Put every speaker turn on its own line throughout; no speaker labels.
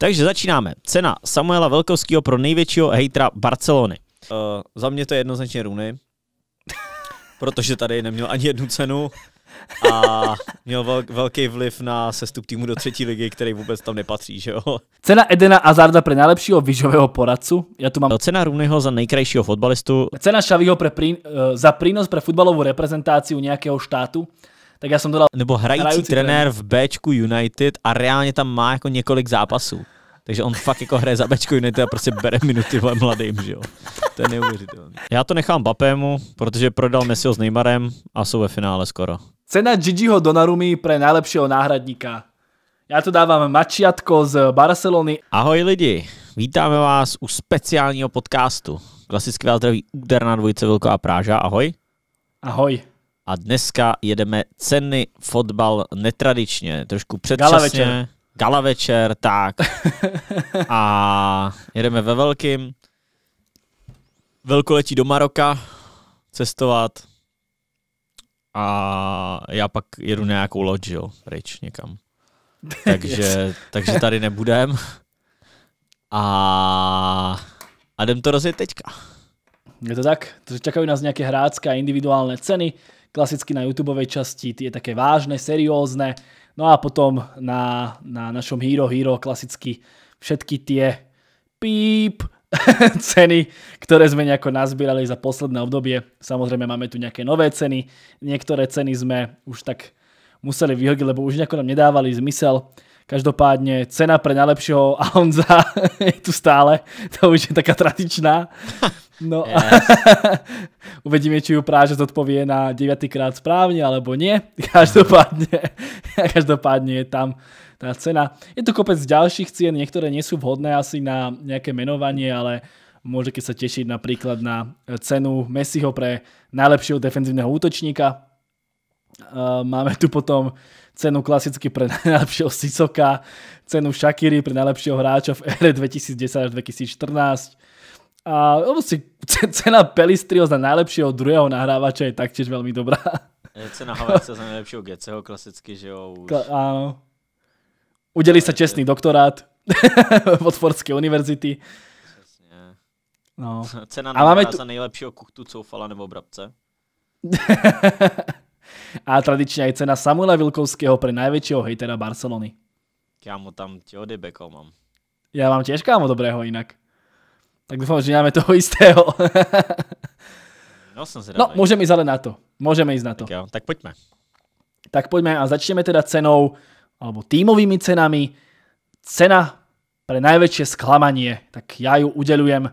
Takže začínáme. Cena Samuela Velkovského pro největšího hejtra Barcelony. Uh, za mě to je jednoznačně Runy, protože tady neměl ani jednu cenu a měl vel, velký vliv na sestup týmu do třetí ligy, který vůbec tam nepatří, že jo?
Cena Edena Azarda pro nejlepšího vyžového poradcu. Já tu mám... No, cena Runyho za nejkrajšího fotbalistu. Cena Šavího pre eh, za za pro fotbalovou reprezentaci u nějakého štátu tak já jsem to dal...
Nebo hrající, hrající trenér v Bčku United a reálně tam má jako několik zápasů. Takže on fakt jako hraje za Bčku United a prostě bere minuty mladým, že jo. To je neuvěřitelné. Já to nechám Bapému, protože prodal Messiho s Neymarem a jsou ve finále skoro. Cena
Gigiho Donarumi pro nejlepšího náhradníka. Já to dávám Mačiatko z
Barcelony. Ahoj lidi, vítáme vás u speciálního podcastu. Klasický vás zdraví úder na dvojice Vilko a Práža, ahoj. Ahoj a dneska jedeme ceny fotbal netradičně, trošku předčasně. Gala večer. Gala večer, tak. a jedeme ve velkým. letí do Maroka cestovat a já pak jedu nějakou loď, jo, pryč někam. Takže, yes. takže tady nebudem. A, a jdem to rozjet teďka.
Je to tak, čekají nás nějaké hrácké a individuální ceny klasicky na YouTube časti, tie také vážne, seriózne. No a potom na, na našom Hero Hero klasicky všetky tie píp ceny, ktoré sme nejako nazbírali za posledné obdobie. Samozrejme máme tu nejaké nové ceny, niektoré ceny sme už tak museli vyhodiť, lebo už nejako nám nedávali zmysel. Každopádně cena pre najlepšieho Alonza je tu stále, to už je taká tradičná. No yes. uvidíme, či ju práže zodpovie na 9 krát správně, alebo nie. Každopádně, každopádně je tam tá cena. Je tu kopec ďalších cien, niektoré nie sú vhodné asi na nejaké menovanie, ale môžete sa tešiť napríklad na cenu Messiho pre najlepšieho defenzívneho útočníka. Ehm, máme tu potom cenu klasicky pre najlepšieho Sisoka, cenu Shakiri pre najlepšieho hráča v ére 2010 až 2014. A si cena Pelistrio za najlepšieho druhého nahrávača je taktiež veľmi dobrá.
Je cena Havertza za najlepšieho GCO klasicky, že jo? Už. Kla-
áno. Udeli sa čestný doktorát v Otvorskej univerzity.
No. Cena na tu... za nejlepšího kuchtu Coufala nebo Brabce
a tradičně i cena Samuela Vilkovského pro největšího hejtera Barcelony.
Kámo, tam ti odebekol mám.
Já mám tiež kámo dobrého jinak. Tak doufám, že máme toho istého.
no, som no, můžeme
jít ale na to. Můžeme jít na to. Tak, jo, tak pojďme Tak pojďme a začneme teda cenou, alebo týmovými cenami. Cena pre najväčšie sklamanie. Tak ja ju udelujem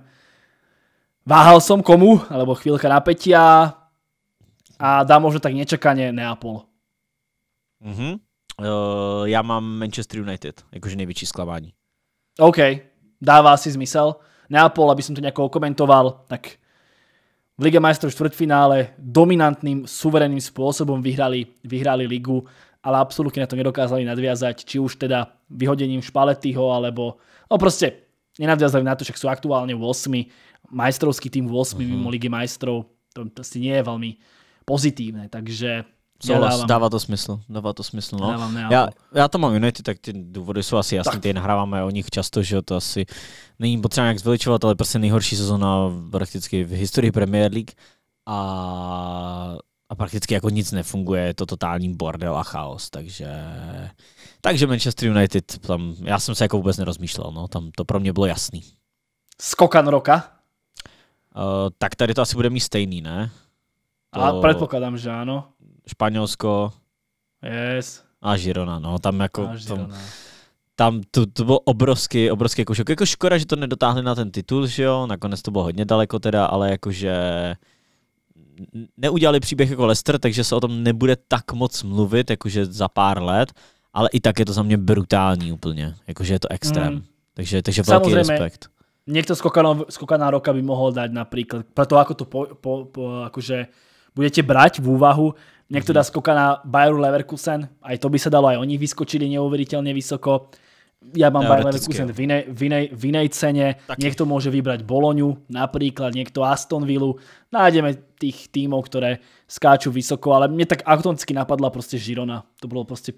Váhal som komu, alebo chvíľka napätia, a dá možno tak nečakanie Neapol.
Mm-hmm. Uh, já mám Manchester United, akože největší sklavání.
OK, dává si zmysel. Neapol, aby som to nejako okomentoval, tak v Lige majstrov štvrtfinále dominantným, suverénnym spôsobom vyhrali, vyhrali ligu, ale absolútne na to nedokázali nadviazať, či už teda vyhodením Špaletyho, alebo no proste nenadviazali na to, však sú aktuálne v 8, majstrovský tým v 8 mm -hmm. mimo mhm. Ligy majstrov, to, asi nie je veľmi pozitívne, takže Souhlas, dává
to smysl, dává to smysl, no. Dávám, já, já, to mám Unity, tak ty důvody jsou asi jasné, ty nahráváme o nich často, že to asi není potřeba nějak zveličovat, ale prostě nejhorší sezona prakticky v historii Premier League a, a prakticky jako nic nefunguje, je to totální bordel a chaos, takže takže Manchester United, tam, já jsem se jako vůbec nerozmýšlel, no, tam to pro mě bylo jasný.
Skokan roka?
Uh, tak tady to asi bude mít stejný, ne? A
predpokladám, že áno.
Španělsko. Yes. A Žirona, no, tam jako... A Tam, to, to bylo obrovský, obrovský kušok. Jako škoda, že to nedotáhli na ten titul, že jo, nakonec to bylo hodně daleko teda, ale jakože neudělali příběh jako Lester, takže se o tom nebude tak moc mluvit, jakože za pár let, ale i tak je to za mě brutální úplně, jakože je to extrém. Mm. Takže, takže velký respekt.
Někdo z skokaná roka by mohl dát například, proto jako to po, po, po akože budete brať v úvahu. Niekto mhm. dá skoka na Bayeru Leverkusen, aj to by sa dalo, aj oni vyskočili neuveriteľne vysoko. Ja mám Bayer Leverkusen v inej, v inej, v inej cene, Taký. niekto môže vybrať Boloňu napríklad, niekto Aston Villa. Nájdeme tých tímov, ktoré skáču vysoko, ale mne tak autonsky napadla prostě
Žirona. To bolo prostě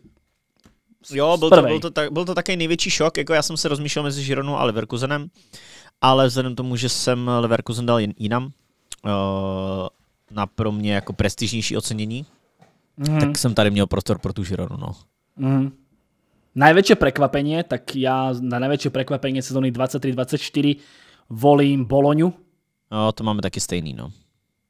Jo, byl to, byl, to, tak, byl to takový největší šok, jako já jsem se rozmýšlel mezi Žironou a Leverkusenem, ale vzhledem tomu, že jsem Leverkusen dal jinam uh, na pro mě jako prestižnější ocenění, mm. tak jsem tady měl prostor pro tu Žironu. No.
Mm. Najväčšie prekvapenie, tak ja na najväčšie prekvapenie sezóny 23-24 volím Boloňu.
No, to máme taky stejný, no.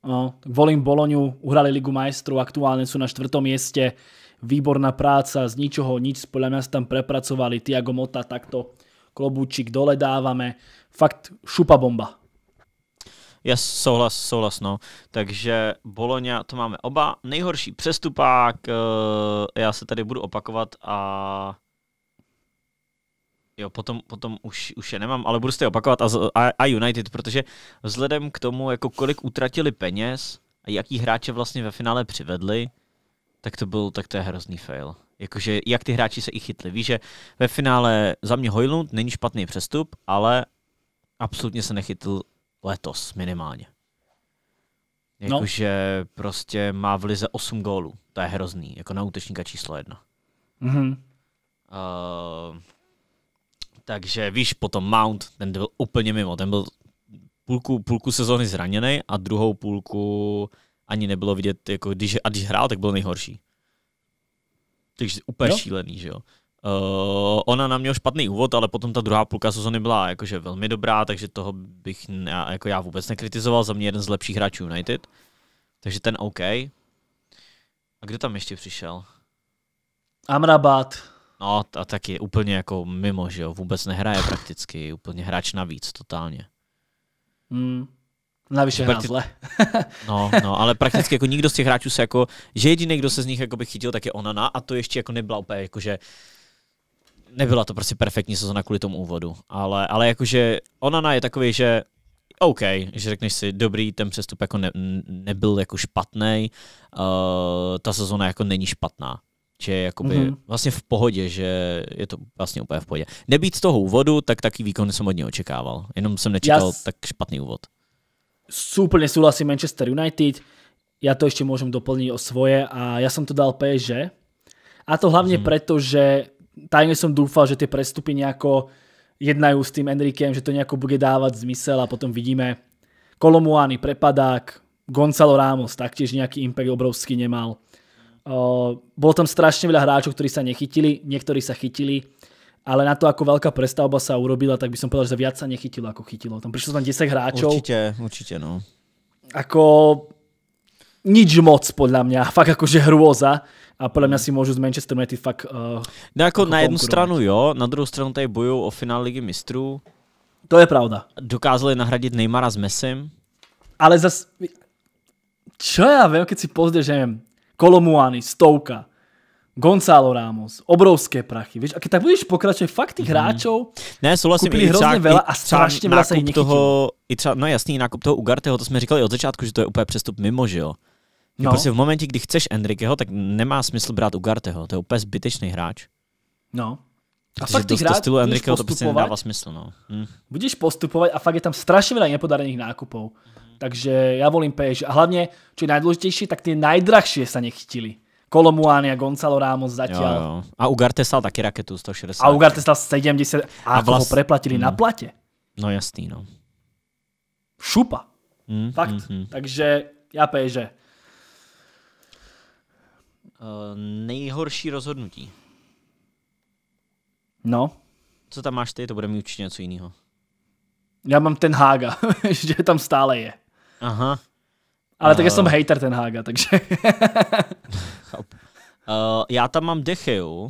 no tak volím Boloňu, uhrali Ligu majstrov, aktuálne sú na čtvrtom mieste. Výborná práca, z ničoho nič, podľa mňa tam prepracovali Tiago Mota takto klobúčik dole dávame. Fakt šupa bomba.
Jas, souhlas, souhlas, no. Takže Boloňa, to máme oba. Nejhorší přestupák, eh, já se tady budu opakovat a Jo, potom, potom už, už je nemám, ale budu se opakovat a, a, a United, protože vzhledem k tomu, jako kolik utratili peněz a jaký hráče vlastně ve finále přivedli, tak to byl, tak to je hrozný fail. Jakože jak ty hráči se i chytli. Víš, že ve finále za mě Hojlund není špatný přestup, ale absolutně se nechytl Letos minimálně. No. Jakože no. prostě má v lize 8 gólů. To je hrozný. Jako na útečníka číslo jedna. Mm-hmm. Uh, takže víš, potom Mount, ten byl úplně mimo. Ten byl půlku, půlku sezóny zraněný a druhou půlku ani nebylo vidět, jako když, a když hrál, tak byl nejhorší. Takže úplně no. šílený, že jo. Uh, ona na měl špatný úvod, ale potom ta druhá půlka sezony byla jakože velmi dobrá, takže toho bych já, jako já vůbec nekritizoval, za mě jeden z lepších hráčů United. Takže ten OK. A kdo tam ještě přišel? Amrabat. No a taky úplně jako mimo, že jo, vůbec nehraje prakticky, úplně hráč navíc totálně.
Hmm. Navíc je zle.
no, no, ale prakticky jako nikdo z těch hráčů se jako, že jediný, kdo se z nich jako by chytil, tak je Onana a to ještě jako nebyla úplně jako, že nebyla to prostě perfektní sezona kvůli tomu úvodu, ale, ale jakože Onana je takový, že OK, že řekneš si, dobrý, ten přestup jako ne, nebyl jako špatný, uh, eh, ta sezona jako není špatná. Že je jakoby mm-hmm. vlastně v pohodě, že je to vlastně úplně v pohodě. Nebýt z toho úvodu, tak taký výkon jsem od něj očekával. Jenom jsem nečekal Já... tak špatný úvod.
Súplne souhlasím Manchester United. já to ještě můžem doplnit o svoje a já jsem to dal PSG. A to hlavně mm. proto, že tajne som dúfal, že tie prestupy nejako jednajú s tým Enrikem, že to nejako bude dávať zmysel a potom vidíme Kolomuány, prepadák, Gonzalo Ramos taktiež nejaký impact obrovský nemal. bolo tam strašne veľa hráčov, ktorí sa nechytili, niektorí sa chytili, ale na to, ako veľká prestavba sa urobila, tak by som povedal, že viac sa nechytilo, ako chytilo. Tam prišlo tam 10 hráčov.
Určite, určite, no.
Ako nič moc, podľa mňa. Fakt akože hrôza a podle mě si můžu z Manchester United fakt... Uh, no jako na jednu stranu
jo, na druhou stranu tady bojují o finále ligy mistrů. To je pravda. Dokázali nahradit Neymara s Messim. Ale zas... Čo já vím, keď si že nevím, Kolomuani, Stouka,
Gonzalo Ramos, obrovské prachy, víš, a když tak budeš pokračovat fakt těch mm-hmm. hráčů, ne, souhlasím, i hrozně třeba, vela a strašně vela se toho,
i třeba, no jasný, nákup toho Ugarteho, to jsme říkali od začátku, že to je úplně přestup mimo, že jo. No. Prostě v momentě, kdy chceš Enriqueho, tak nemá smysl brát Ugarteho. To je úplně zbytečný hráč.
No. A Protože fakt ty hráč, stylu Enriqueho to prostě nedává smysl. No. Hm. Budeš postupovat a fakt je tam strašně veľa nepodarených nákupů. Takže já volím PSG. A hlavně, čo je nejdůležitější, tak ty najdrahšie se nechytili. Kolomuány a Gonzalo Ramos zatím. Jo,
jo. A Ugarte stal taky raketu 160. A Ugarte stal
70. A, a vlast... ho preplatili hmm. na platě.
No jasný, no. Šupa. Mm, Fakt. Mm, mm. Takže já PSG. Eh, nejhorší rozhodnutí. No. Co tam máš ty, to bude mít určitě něco jiného.
Já mám ten Hága, že tam stále je.
Aha. Ale uh, tak já eh. jsem hater
ten Hága, takže...
uh, já tam mám Decheu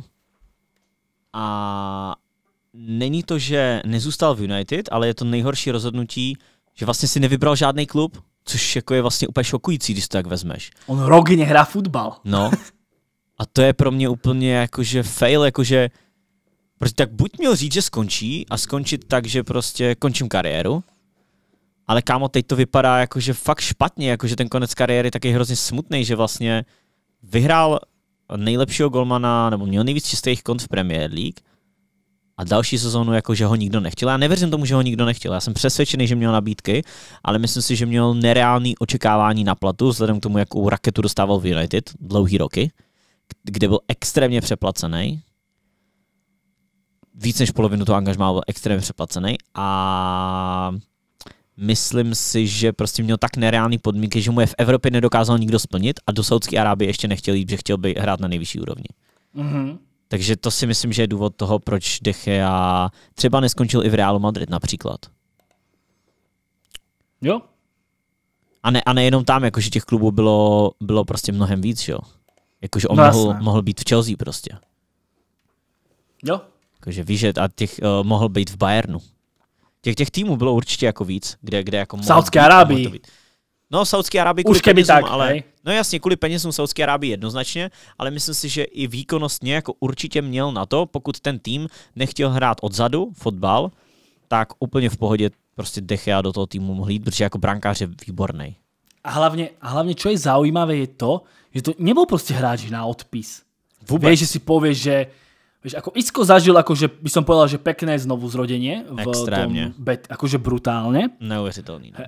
a není to, že nezůstal v United, ale je to nejhorší rozhodnutí, že vlastně si nevybral žádný klub, což jako je vlastně úplně šokující, když to tak vezmeš.
On rok nehrá fotbal.
No, A to je pro mě úplně jakože fail, jakože Protože tak buď měl říct, že skončí a skončit tak, že prostě končím kariéru, ale kámo, teď to vypadá jakože fakt špatně, jakože ten konec kariéry taky hrozně smutný, že vlastně vyhrál nejlepšího golmana, nebo měl nejvíc čistých kont v Premier League a další sezónu jakože ho nikdo nechtěl. Já nevěřím tomu, že ho nikdo nechtěl. Já jsem přesvědčený, že měl nabídky, ale myslím si, že měl nereální očekávání na platu, vzhledem k tomu, jakou raketu dostával v United dlouhý roky kde byl extrémně přeplacený. Víc než polovinu toho angažmá byl extrémně přeplacený a myslím si, že prostě měl tak nereální podmínky, že mu je v Evropě nedokázal nikdo splnit a do Saudské Arábie ještě nechtěl jít, že chtěl by hrát na nejvyšší úrovni. Mm-hmm. Takže to si myslím, že je důvod toho, proč a třeba neskončil i v Realu Madrid například. Jo. A, ne, a nejenom tam, jakože těch klubů bylo, bylo prostě mnohem víc, jo. Jakože on no, mohl, mohl být v Chelsea prostě. Jo. Jakože víš, že a těch uh, mohl být v Bayernu. Těch, těch týmů bylo určitě jako víc, kde, kde jako... No, Saudské Arábii. No, Saudské Arábii kvůli Už penězům, tak, ale... Nej? No jasně, kvůli penězům Saudské Arábii jednoznačně, ale myslím si, že i výkonnost jako určitě měl na to, pokud ten tým nechtěl hrát odzadu fotbal, tak úplně v pohodě prostě Dechea do toho týmu mohl jít, protože jako brankář je výborný
a hlavne, a hlavne, čo je zaujímavé, je to, že to nebol proste hráč na odpis. Vôbec. Vieš, že si povie, že Vieš, ako Isko zažil, akože by som povedal, že pekné znovu zrodenie. V Extrémne. Tom bet, akože brutálne.
Neuveriteľný. Ne?
No.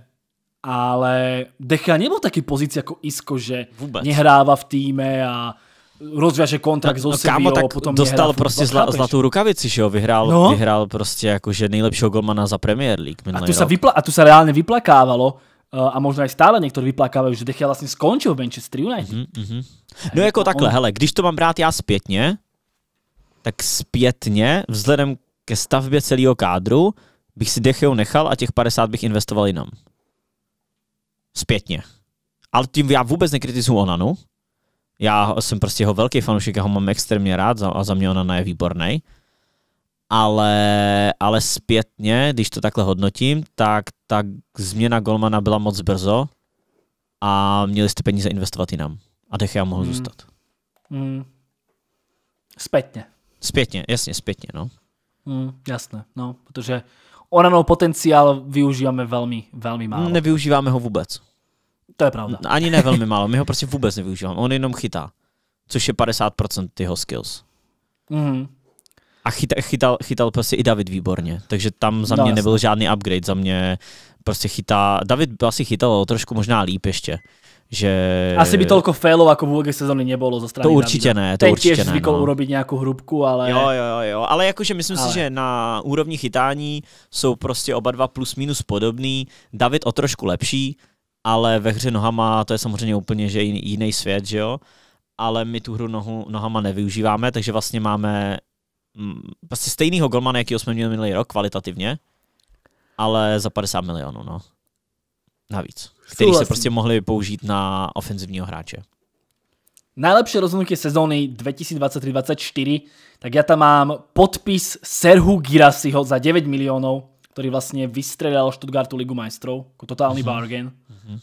Ale Decha nebol taký pozícii ako Isko, že Vůbec. nehráva v týme a rozviaže kontrakt no, s no, Sevillou, no, potom dostal prostě zla, zlatou
rukavici, že jo, vyhrál, no. vyhrál prostě jakože nejlepšího golmana za Premier League. A tu, sa vypla,
a tu se reálně vyplakávalo, Eh, a možná i stále někdo vyplakávají, že Dechia vlastně skončil v Manchester United.
Mm-hmm. No jako takhle, on... hele, když to mám brát já zpětně, tak zpětně, vzhledem ke stavbě celého kádru, bych si Dechiou nechal a těch 50 bych investoval jinam. Zpětně. Ale tím já vůbec nekritizuju Onanu. Já jsem prostě jeho velký fanoušek, já ho mám extrémně rád a za mě Onana je výborný ale, ale zpětně, když to takhle hodnotím, tak, tak změna Golmana byla moc brzo a měli jste peníze investovat i nám, A já mohl hmm. zůstat. Hmm. Zpětně. Zpětně, jasně, zpětně, no.
Hmm, jasné, no, protože onanou potenciál využíváme velmi, velmi málo. Nevyužíváme ho vůbec. To je pravda.
Ani ne velmi málo, my ho prostě vůbec nevyužíváme, on jenom chytá, což je 50% jeho skills. Mm, a chytal, chytal, chytal prostě i David výborně, takže tam za no, mě no, nebyl jasný. žádný upgrade, za mě prostě chytá, David by asi chytal trošku možná líp ještě. Že... Asi by tolko jako failov jako v úvodě sezóny nebylo ze strany To určitě Davida. ne, to Teď určitě ne. No. urobit nějakou hrubku, ale... Jo, jo, jo, ale jakože myslím ale... si, že na úrovni chytání jsou prostě oba dva plus minus podobný. David o trošku lepší, ale ve hře nohama to je samozřejmě úplně že jiný, jiný svět, že jo? Ale my tu hru nohu, nohama nevyužíváme, takže vlastně máme Mm, prostě stejného golmana, jaký jsme měli minulý rok kvalitativně, ale za 50 milionů, no. Navíc. Který se prostě mohli použít na ofenzivního hráče.
Najlepšie rozhodnutie sezóny 2023-2024, tak ja tam mám podpis Serhu Girasiho za 9 miliónov, ktorý vlastne vystrelal Stuttgartu Ligu majstrov, ako totálny mhm. bargain. Mhm.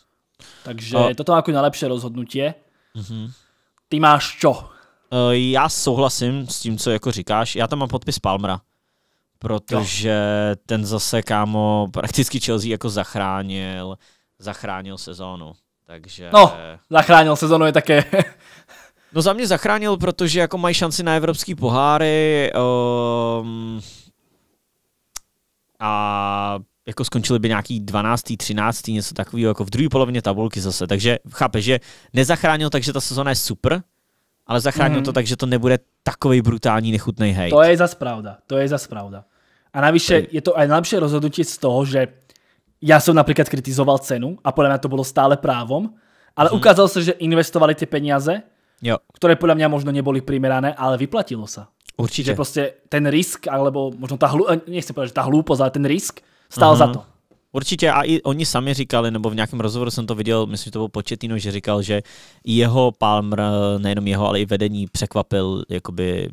Takže toto mám ako najlepšie rozhodnutie.
Mhm. Ty máš čo? Eh, já souhlasím s tím, co jako říkáš. Já tam mám podpis Palmra, protože no. ten zase, kámo, prakticky Chelsea jako zachránil, zachránil sezónu. Takže... No, zachránil sezónu je také No za mě zachránil, protože jako mají šanci na evropský poháry um, a jako skončili by nějaký 12., 13., něco takového, jako v druhé polovině tabulky zase. Takže chápe, že nezachránil, takže ta sezona je super, ale zachránil mm. to tak, že to nebude takový brutální nechutný hej. To
je zas pravda, to je zas pravda. A navíc je to aj nejlepší rozhodnutí z toho, že já jsem například kritizoval cenu a podle mě to bylo stále právom, ale mm. ukázalo se, že investovali ty peníze, které podle mě možná možno neboli primerané, ale vyplatilo se. Určitě. Že prostě ten risk, alebo možno ta hlu, eh, nechci povedať, že ta hlúposť, ale ten risk stál mm za to.
Určitě a i oni sami říkali, nebo v nějakém rozhovoru jsem to viděl, myslím, že to byl Početino, že říkal, že jeho Palmer, eh, nejenom jeho, ale i vedení překvapil, jakoby,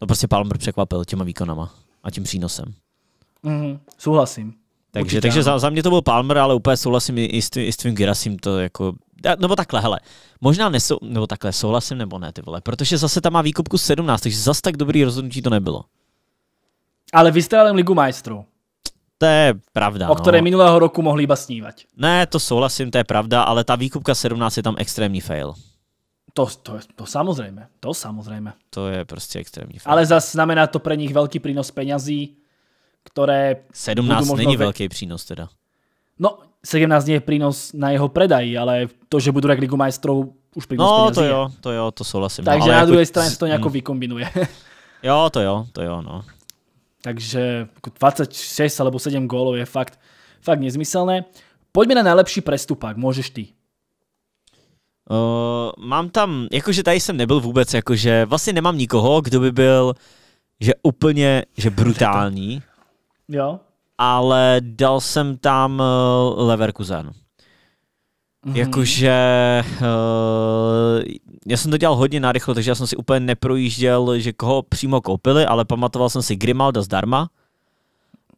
no prostě Palmer překvapil těma výkonama a tím přínosem. Mm, souhlasím. Takže, Určitě, takže za, za, mě to byl Palmer, ale úplně souhlasím i s, i s tvým Gerasim, to jako, nebo takhle, hele, možná nesou, nebo takhle, souhlasím nebo ne, ty vole, protože zase tam má výkupku 17, takže zase tak dobrý rozhodnutí to nebylo.
Ale vystřelil ligu majstrů.
To je pravda. O které no.
minulého roku mohli iba snívat.
Ne, to souhlasím, to je pravda, ale ta výkupka 17 je tam extrémní fail.
To, to, to samozřejmě. to samozřejmě.
To je prostě extrémní fail.
Ale zase znamená to pro nich velký přínos penězí, které... 17 možno není velký přínos teda. No, 17 je přínos na jeho predaj, ale to, že budu hrať Ligu majstrov, už přínos No, to jo,
to jo, to souhlasím. No, Takže no, na jako... druhé straně se to nějak mm. vykombinuje. jo, to jo, to jo, no.
Takže 26 jako alebo 7 gólov je fakt, fakt nezmyselné. Poďme na najlepší prestupák, môžeš ty.
Uh, mám tam, jakože tady jsem nebyl vůbec, jakože vlastně nemám nikoho, kdo by byl, že úplně, že brutální. Jo. Ale dal jsem tam uh, eh, Leverkusen. Mm-hmm. Jakože uh, já jsem to dělal hodně narychlo, takže já jsem si úplně neprojížděl, že koho přímo koupili, ale pamatoval jsem si Grimalda zdarma.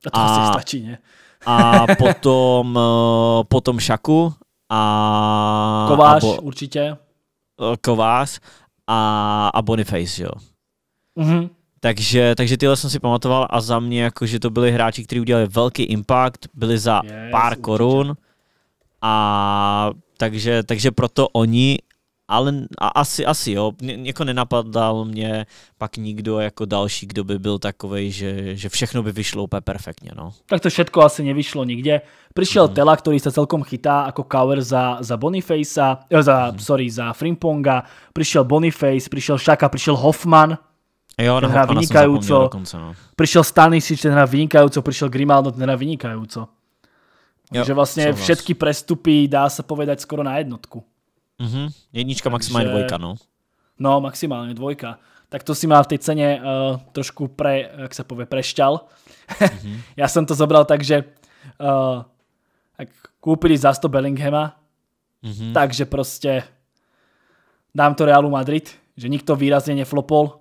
A to a, asi stačí, ne? a
potom, uh, potom Šaku a... Kovář a bo, určitě. Kováš eh, kovář a, a Boniface, jo. Mm-hmm. Takže, takže tyhle jsem si pamatoval a za mě, jako, že to byli hráči, kteří udělali velký impact, byli za yes, pár určitě. korun. A takže, takže proto oni, ale a asi, asi jo, jako nenapadal mě pak nikdo jako další, kdo by byl takový, že, že všechno by vyšlo úplně perfektně. No.
Tak to všechno asi nevyšlo nikde. Přišel mm. Tela, který se celkom chytá jako cover za, za Bonifacea, eh, za, mm. sorry, za Frimponga, přišel Boniface, přišel Šaka, přišel Hoffman, Jo, ten no, hra vynikajúco. no. Prišiel Stanisic, ten hra vynikajúco, prišiel Grimaldo, ten hra vynikajúco. Jo, že vlastne souhlas. všetky prestupy dá sa povedať skoro na jednotku.
Uh mhm, -huh. Jednička, Takže... maximálne dvojka, no.
No, maximálne dvojka. Tak to si má v tej cene uh, trošku pre, jak sa povie, prešťal. Uh -huh. ja som to zobral tak, že uh, eh, kúpili za 100 Bellinghama, uh mhm. -huh. takže prostě dám to Realu Madrid, že nikto výrazně neflopol.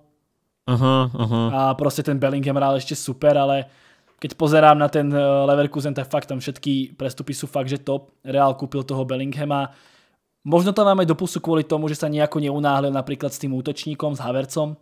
uh -huh.
A prostě ten Bellingham hrál ještě super, ale keď pozerám na ten eh, Leverkusen, tak fakt tam všetky prestupy sú fakt, že top. Real kúpil toho Bellinghama. Možno tam máme dopusu kvôli tomu, že sa nejako neunáhlil napríklad s tým útočníkom, s Havercom,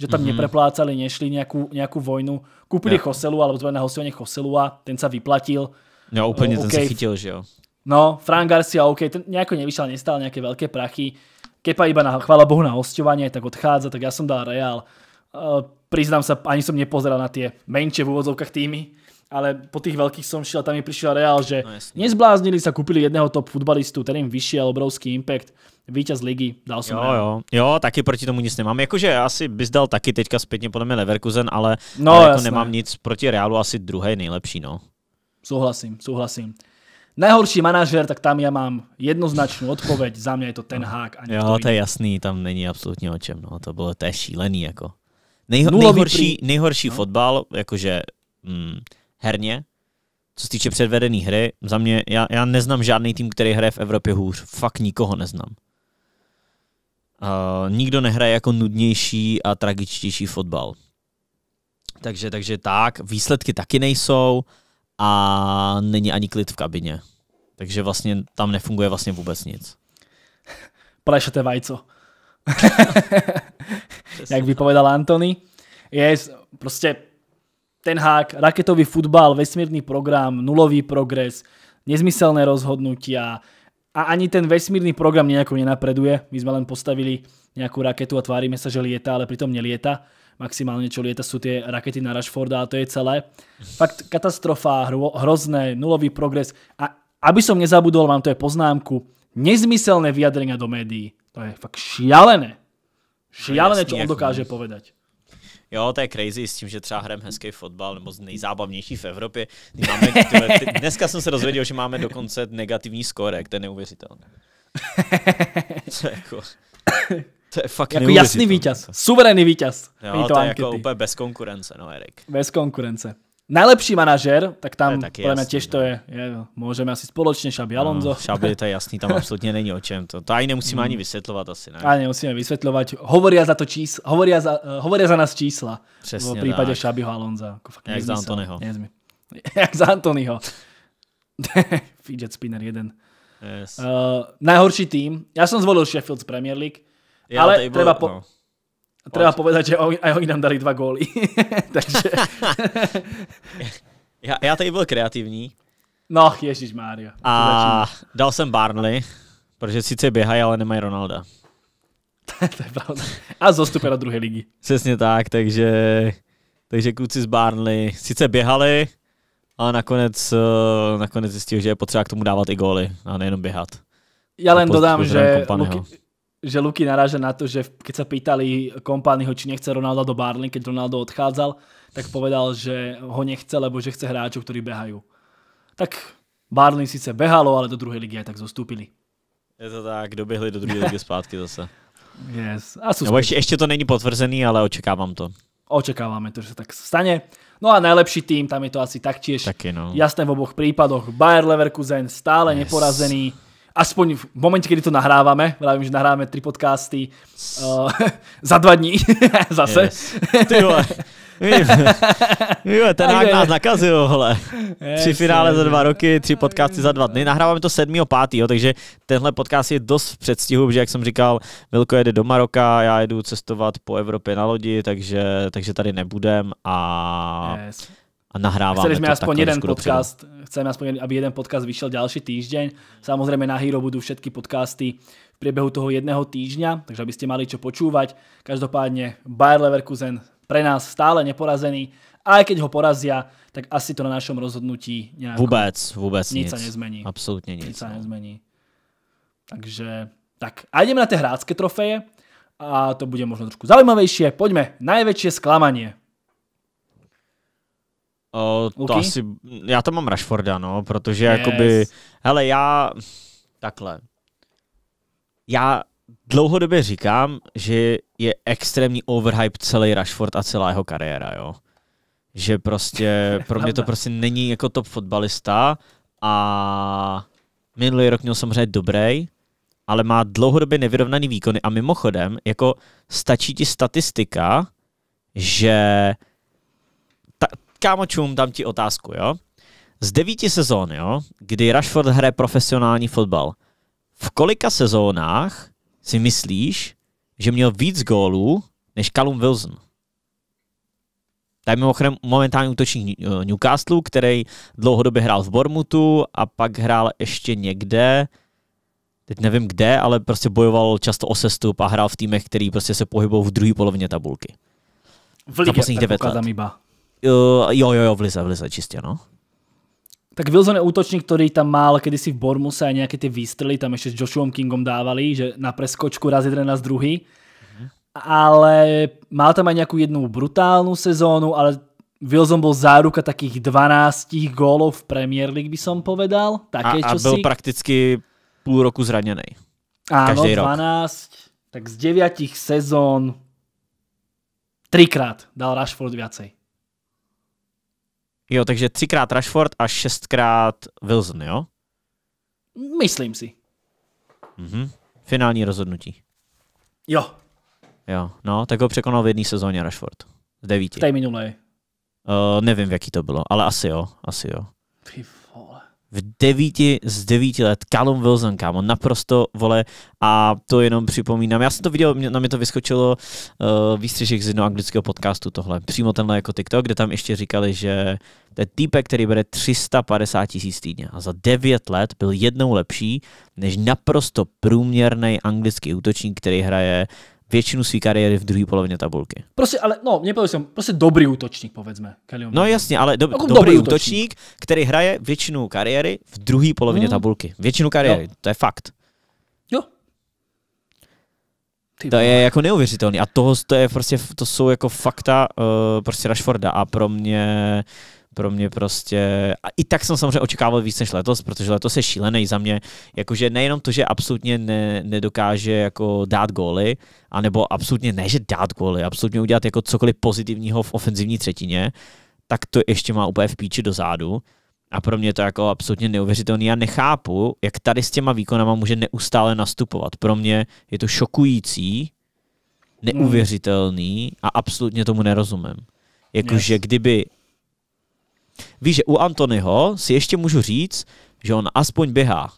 že tam mm-hmm. nepreplácali, nešli nejakú, nejakú vojnu. Kúpili ja. Choselu, alebo teda na hostovanie Choselua, ten sa vyplatil. No úplne okay. ten sa chytil, že jo. No, Fran Garcia, OK, ten nejako nevyšiel, nestal nejaké veľké prachy. Kepa iba na, chvála Bohu, na hostovanie, tak odchádza, tak ja som dal Real. Uh, priznám sa, ani som nepozeral na tie menšie v úvodzovkách týmy, ale po tých veľkých som šiel a tam mi prišiel Real, že no, nezbláznili sa, kúpili jedného top futbalistu, ten im vyšiel, obrovský impact, víťaz ligy, dal jsem. Jo, jo,
jo, taky proti tomu nic nemám. Jakože asi bys dal taky teďka zpětně podle mě Leverkusen, ale, no, ale jako jasné. jako nemám nic proti Realu, asi druhé nejlepší, no.
Souhlasím, souhlasím. Nejhorší manažer, tak tam já mám jednoznačnou odpověď, za mě je to ten hák.
A jo, to je jasný, tam není absolutně o čem, no, to bylo, to je šílený, jako. Nejho, nejhorší, nejhorší no. fotbal, jakože hm, herně, co se týče předvedené hry, za mě, já, já neznám žádný tým, který hraje v Evropě hůř. Fakt nikoho neznám. Uh, nikdo nehraje jako nudnější a tragičtější fotbal. Takže, takže tak, výsledky taky nejsou a není ani klid v kabině. Takže vlastně tam nefunguje vlastně vůbec nic.
Plešete vajco. jak vypovedal Antony. Je prostě ten hák, raketový futbal, vesmírný program, nulový progres, nezmyselné rozhodnutia a ani ten vesmírný program nejako nenapreduje. My sme len postavili nejakú raketu a tvárime sa, že lieta, ale pritom nelieta. Maximálne čo lieta sú tie rakety na Rashforda a to je celé. Fakt katastrofa, hro, hrozné, nulový progres a aby som nezabudol, mám to je poznámku, nezmyselné vyjadrenia do médií. To je fakt šialené. Šialené, co on jako dokáže povedať.
Jo, to je crazy s tím, že třeba hrajeme hezký fotbal, nebo nejzábavnější v Evropě. Máme, tyhle, ty, dneska jsem se dozvěděl, že máme dokonce negativní skorek, to je neuvěřitelné. To je jako... To je fakt jako jasný vítěz,
suverénní vítěz. Jo, to je jako úplně
bez konkurence, no Erik.
Bez konkurence. Najlepší manažer, tak tam to podle mňa to no. je, je, Můžeme asi společně Šabi Alonso. No, Šabi je jasný, tam
absolutně není o čem. To, to ani nemusíme mm. ani vysvětlovat asi, ne? Ani
nemusíme vysvětlovat. Hovorí za to čísla, hovoria za, uh, hovoria za nás čísla. Přesně V případě Šabiho Alonza. Jako fakt Jak za Antonyho. Jak za Antonyho. Fidget Spinner 1. Yes. Uh, najhorší tým. Já jsem zvolil Sheffield z Premier League, Já, ale, ale bylo, treba, po, no Treba povedať, že aj oni nám dali dva góly. Takže...
já, já tady byl kreativní. No, Ježíš Mária. A dal jsem Barnley, protože sice běhají, ale nemají Ronalda. to je pravda. A zostupe do druhé ligy. Přesně tak, takže, takže kluci z Barnley sice běhali, ale nakonec, eh, nakonec zjistil, že je potřeba k tomu dávat i góly a nejenom běhat. Já len dodám, že Luky,
že Luky naráža na to, že keď sa pýtali Kompányho, či nechce Ronaldo do Barley, keď Ronaldo odchádzal, tak povedal, že ho nechce, lebo že chce hráčov, ktorí behajú. Tak Barley sice behalo, ale do druhé ligy aj tak zostúpili.
Je to tak, dobehli do druhé ligy zpátky zase. Yes. A jsou ešte, ještě, to není potvrzený, ale očekávám to.
Očekáváme to, že se tak stane. No a nejlepší tým, tam je to asi taktiež Také no. jasné v oboch prípadoch. Bayer Leverkusen stále yes. neporazený aspoň v momentě, kdy to nahráváme, vím, že nahráváme tři podcasty uh, za dva dní, zase. Yes.
Ty vole. jo, ten hák nás nakazil, hele. Tři finále za dva roky, tři podcasty za dva dny. Nahráváme to 7.5., takže tenhle podcast je dost v předstihu, protože jak jsem říkal, Vilko jede do Maroka, já jedu cestovat po Evropě na lodi, takže, takže tady nebudem a... Yes a nahráváme Chceli to to aspoň jeden podcast,
chceme aspoň, aby jeden podcast vyšiel ďalší týždeň. Samozrejme na Hero budú všetky podcasty v priebehu toho jedného týždňa, takže aby ste mali čo počúvať. Každopádne Bayer Leverkusen pre nás stále neporazený. A aj keď ho porazia, tak asi to na našom rozhodnutí nejako... Vôbec, vôbec nic. Nic sa nezmení. Absolutne nic. Nic sa no. nezmení. Takže tak, a ideme na tie hrácké trofeje a to bude možno trošku zaujímavejšie. Poďme, najväčšie sklamanie.
O, to okay. asi, já tam mám Rashforda, no, protože yes. jakoby, hele, já, takhle, já dlouhodobě říkám, že je extrémní overhype celý Rashford a celá jeho kariéra, jo. Že prostě, pro mě to prostě není jako top fotbalista a minulý rok měl samozřejmě dobrý, ale má dlouhodobě nevyrovnaný výkony a mimochodem, jako stačí ti statistika, že kámočům dám ti otázku, jo? Z devíti sezón, jo, kdy Rashford hraje profesionální fotbal, v kolika sezónách si myslíš, že měl víc gólů než Callum Wilson? Tady mimochodem momentální útočník eh, Newcastle, který dlouhodobě hrál v Bormutu a pak hrál ještě někde, teď nevím kde, ale prostě bojoval často o sestup a hrál v týmech, který prostě se pohyboval v druhé polovině tabulky. V Ligue, za posledních devět let. Iba. Eh, jo, jo, jo, v Lize, v Lize, čistě, no.
Tak Wilson je útočník, ktorý tam mal kedysi v Bormuse a nejaké tie výstrely, tam ešte s Joshuom Kingom dávali, že na preskočku raz jeden, raz druhý. Ale mal tam aj nejakú jednu brutálnu sezónu, ale Wilson bol záruka takých 12 gólov v Premier League, by som povedal. Také, a, a byl
prakticky půl roku zraněný. Áno, 12.
Rok. Tak z 9 sezón trikrát dal Rashford viacej.
Jo, takže třikrát Rashford a šestkrát Wilson, jo? Myslím si. Mhm. Finální rozhodnutí. Jo. Jo, no, tak ho překonal v jedné sezóně Rashford. Z devíti. V té minulé. Uh, nevím, v jaký to bylo, ale asi jo, asi jo. Ty v devíti z devíti let. Callum Wilson, kámo, naprosto, vole, a to jenom připomínám. Já jsem to viděl, mě, na mě to vyskočilo uh, výstřižek z jednoho anglického podcastu tohle. Přímo tenhle jako TikTok, kde tam ještě říkali, že to je týpek, který bere 350 tisíc týdně a za 9 let byl jednou lepší než naprosto průměrný anglický útočník, který hraje většinu své kariéry v druhé polovině tabulky.
Prostě, ale no, mě jsem, prostě dobrý útočník, povedzme. Kalium. no jasně, ale do, jako dobrý, dobrý útočník,
útočník, který hraje většinu kariéry v druhé polovině mm. tabulky. Většinu kariéry, jo. to je fakt. Jo. Ty to je jako neuvěřitelný a toho, to, je prostě, to jsou jako fakta uh, prostě Rashforda a pro mě uh, pro mě prostě, a i tak jsem samozřejmě očekával víc než letos, protože letos je šílený za mě, jakože nejenom to, že absolutně ne, nedokáže jako dát góly, anebo absolutně ne, že dát góly, absolutně udělat jako cokoliv pozitivního v ofenzivní třetině, tak to ještě má úplně v píči dozadu. A pro mě je to jako absolutně neuvěřitelný. Já nechápu, jak tady s těma výkonama může neustále nastupovat. Pro mě je to šokující, neuvěřitelný a absolutně tomu nerozumím. Jakože yes. kdyby Víš, že u Antonyho si ještě můžu říct, že on aspoň běhá.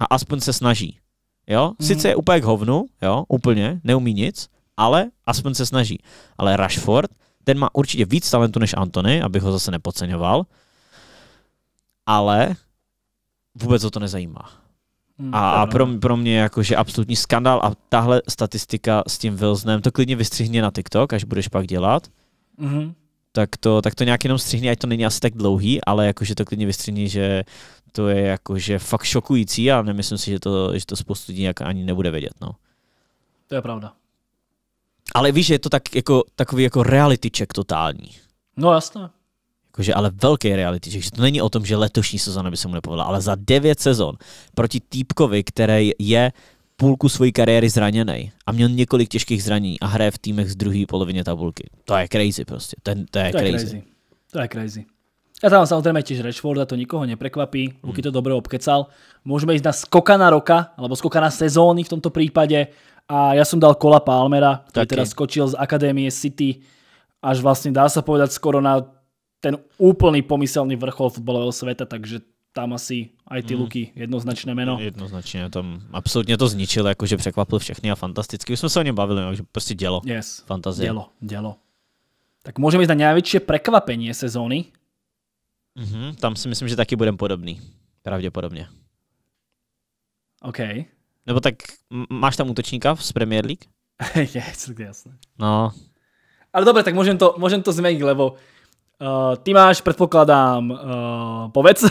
A aspoň se snaží. Jo? Mm-hmm. Sice je úplně k hovnu, jo? úplně, neumí nic, ale aspoň se snaží. Ale Rashford, ten má určitě víc talentu než Antony, abych ho zase nepodceňoval, ale vůbec ho to nezajímá. Hmm, a, a pro, no. pro mě jakože absolutní skandál a tahle statistika s tím Wilsonem, to klidně vystřihně na TikTok, až budeš pak dělat. Mm-hmm tak to, tak to nějak jenom střihni, ať to není asi tak dlouhý, ale jakože to klidně vystřihni, že to je jakože fakt šokující a nemyslím si, že to, že to spoustu lidí ani nebude vědět. No. To je pravda. Ale víš, že je to tak, jako, takový jako reality check totální. No jasné. Jakože, ale velký reality check, že to není o tom, že letošní sezóna by se mu nepovedla, ale za devět sezon proti týpkovi, který je půlku své kariéry zraněný a měl několik těžkých zranění a hraje v týmech z druhé poloviny tabulky. To je crazy prostě. Ten, to, je, to crazy. je crazy.
To je crazy. Já tam samozřejmě těž Rashford a to nikoho neprekvapí. Hmm. Luky to dobře obkecal. Můžeme jít na skoka na roka, alebo skoka na sezóny v tomto případě. A já jsem dal kola Palmera, který teda skočil z Akadémie City až vlastně dá se povedať skoro na ten úplný pomyselný vrchol futbalového světa. takže tam asi i ty mm. Luky, jednoznačné jméno. Jednoznačně,
tam absolutně to zničil, jakože překvapil všechny a fantasticky. Už jsme se o něm bavili, takže no, prostě dělo. Yes. Fantazie. Dělo,
dělo. Tak můžeme jít na největší překvapení sezóny.
Mm-hmm, tam si myslím, že taky budem podobný. Pravděpodobně. OK. Nebo tak máš tam útočníka z Premier League?
Je, jasné. No. Ale dobré, tak můžem to, můžem to změnit, lebo uh, ty máš, předpokládám, uh, povedz.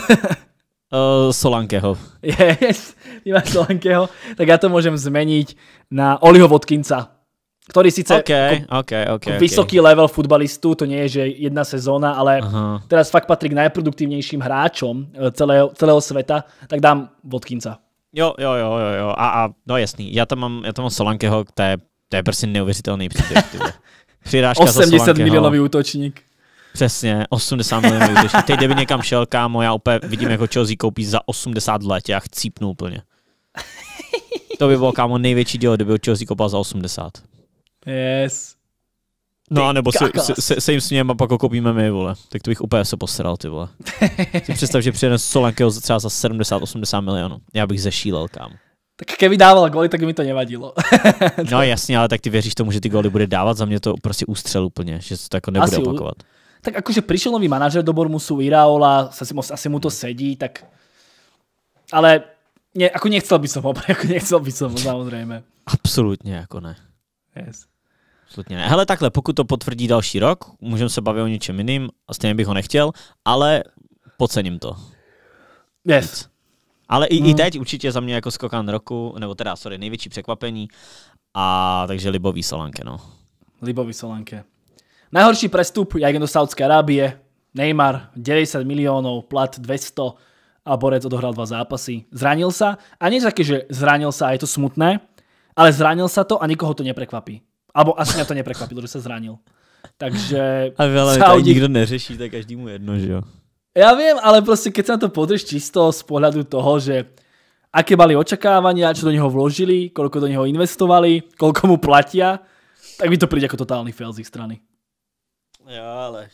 Uh, Solankeho.
Yes, ty máš Solankeho, tak ja to môžem zmeniť na Oliho Vodkinca, ktorý síce okay, ko, jako okay, okay, vysoký okay. level futbalistu, to nie je, že jedna sezóna, ale uh-huh. teraz fakt patrí k najproduktívnejším hráčom eh, celého, celého sveta, tak dám Vodkinca.
Jo, jo, jo, jo, jo. A, a no jasný, já tam mám, já tam mám Solankeho, to je, to je prostě neuvěřitelný příběh. 80 milionový
útočník.
Přesně, 80 milionů Teď kdyby někam šel, kámo, já úplně vidím, jako Chelsea koupí za 80 let, já chcípnu úplně. To by bylo, kámo, největší dílo, kdyby ho Chelsea koupal za 80.
Yes.
No a nebo se, se, se, jim smějeme a pak ho koupíme my, vole. Tak to bych úplně se posral, ty vole. si představ, že přijede Solankeho třeba za 70-80 milionů. Já bych zešílel, kámo.
Tak keby dával goly, tak mi to nevadilo.
no jasně, ale tak ty věříš tomu, že ty goly bude dávat, za mě to prostě ústřel úplně, že se to jako nebude Asi opakovat.
U... Tak akože prišiel nový manažer do Bormusu, Iraola, asi, asi mu to sedí, tak... Ale nie, ako nechcel by som ho, ako nechcel by som ho, samozrejme.
Absolutně jako ne. Yes. Absolutně ne. Hele, takhle, pokud to potvrdí další rok, můžeme se bavit o něčem jiným, a stejně bych ho nechtěl, ale pocením to. Yes. Nic. Ale i, hmm. i teď určitě za mě jako skokan roku, nebo teda, sorry, největší překvapení. A takže Libový Solanke, no.
Libový Solanke. Najhorší prestup, jak do Saudské Arábie, Neymar 90 miliónov, plat 200 a Borec odohral dva zápasy. Zranil sa a nie také, že zranil sa a je to smutné, ale zranil sa to a nikoho to neprekvapí. Alebo asi mňa to neprekvapilo, že sa zranil. Takže... A veľa Saudi... to nikdo
neřeší, tak každému jedno, že jo?
Ja viem, ale proste keď sa to podrieš čisto z pohľadu toho, že aké mali očakávania, čo do neho vložili, koľko do neho investovali, koľko mu platia, tak mi to príde
ako totálny fail z ich strany. Jo, ale...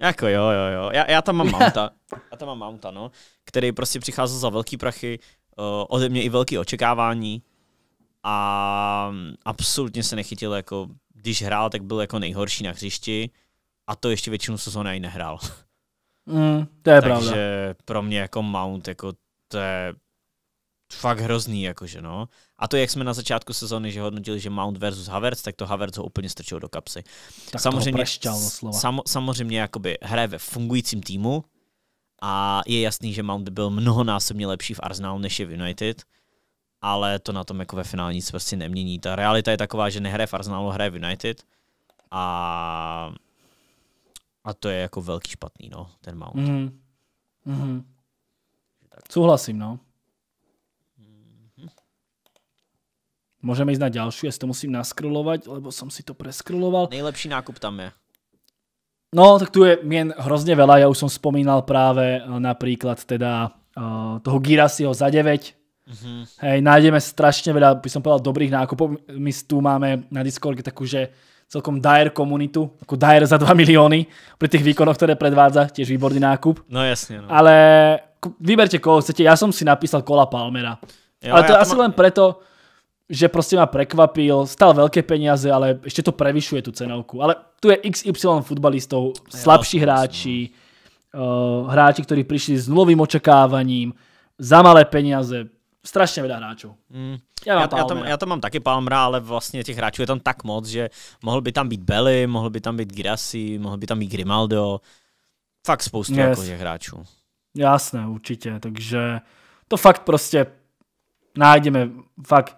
Jako jo, jo, jo. Já, já tam mám Mounta. já tam mám Mounta, no. Který prostě přicházel za velký prachy, uh, ode mě i velký očekávání. A mm, absolutně se nechytil jako, když hrál, tak byl jako nejhorší na hřišti. A to ještě většinu sezóny ani nehrál. Mm, to je Takže pravda. Takže pro mě jako Mount, jako to je fakt hrozný, jakože no. A to, jak jsme na začátku sezóny, že hodnotili, že Mount versus Havertz, tak to Havertz ho úplně strčil do kapsy. Tak samozřejmě, slova. Sam, samozřejmě jakoby hraje ve fungujícím týmu a je jasný, že Mount byl mnohonásobně lepší v Arsenalu, než je v United ale to na tom jako ve finále nic prostě nemění. Ta realita je taková, že nehraje v Arsenalu, hraje v United a, a to je jako velký špatný, no, ten Mount. Mm.
Mm-hmm. Tak. Souhlasím, no. Môžeme ísť na ďalšiu, ja si to musím naskrolovať, lebo som si to preskroloval.
Nejlepší nákup tam je.
No, tak tu je mien hrozne veľa, ja už som spomínal práve eh, napríklad teda uh, toho Girasiho za 9, Mm-hmm. Hej, nájdeme strašne veľa, by som povedal, dobrých nákupov. My tu máme na Discorde takú, že celkom dire komunitu, ako dire za 2 milióny, pri tých výkonoch, ktoré predvádza, tiež výborný nákup. No jasne. No. Ale vyberte koho chcete, ja som si napísal Kola Palmera. Jo, ale to je asi mám... len preto, že prostě ma prekvapil, stal veľké peniaze, ale ešte to prevyšuje tú cenovku. Ale tu je XY futbalistov, slabší hráči, eh, hráči, ktorí prišli s nulovým očakávaním, za malé peniaze, strašně veľa hráčů.
Ja mm. Já, tam, mám taky Palmra, ale vlastně tých hráčov je tam tak moc, že mohl by tam být Belly, mohl by tam být Grassi, mohl by tam být Grimaldo. Fakt spoustu jako hráčov. hráčů.
Jasné, určitě. Takže to fakt prostě nájdeme fakt